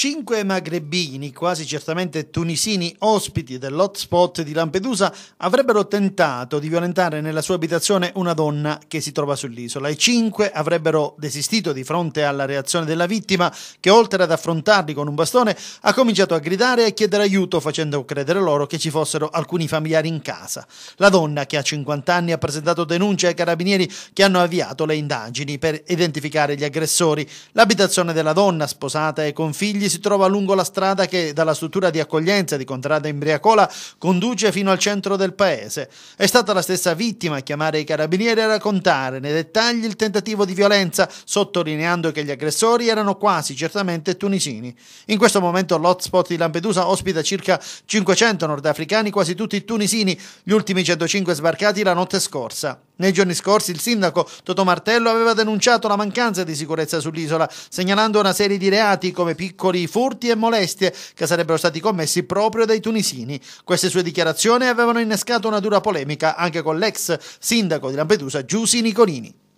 Cinque magrebini, quasi certamente tunisini, ospiti dell'hotspot di Lampedusa, avrebbero tentato di violentare nella sua abitazione una donna che si trova sull'isola e cinque avrebbero desistito di fronte alla reazione della vittima che oltre ad affrontarli con un bastone ha cominciato a gridare e chiedere aiuto facendo credere loro che ci fossero alcuni familiari in casa. La donna che ha 50 anni ha presentato denunce ai carabinieri che hanno avviato le indagini per identificare gli aggressori. L'abitazione della donna, sposata e con figli, si trova lungo la strada che dalla struttura di accoglienza di Contrada Imbriacola conduce fino al centro del paese. È stata la stessa vittima a chiamare i carabinieri a raccontare nei dettagli il tentativo di violenza, sottolineando che gli aggressori erano quasi certamente tunisini. In questo momento l'hotspot di Lampedusa ospita circa 500 nordafricani, quasi tutti tunisini, gli ultimi 105 sbarcati la notte scorsa. Nei giorni scorsi il sindaco Toto Martello aveva denunciato la mancanza di sicurezza sull'isola, segnalando una serie di reati come piccoli furti e molestie che sarebbero stati commessi proprio dai tunisini. Queste sue dichiarazioni avevano innescato una dura polemica anche con l'ex sindaco di Lampedusa Giusi Nicolini.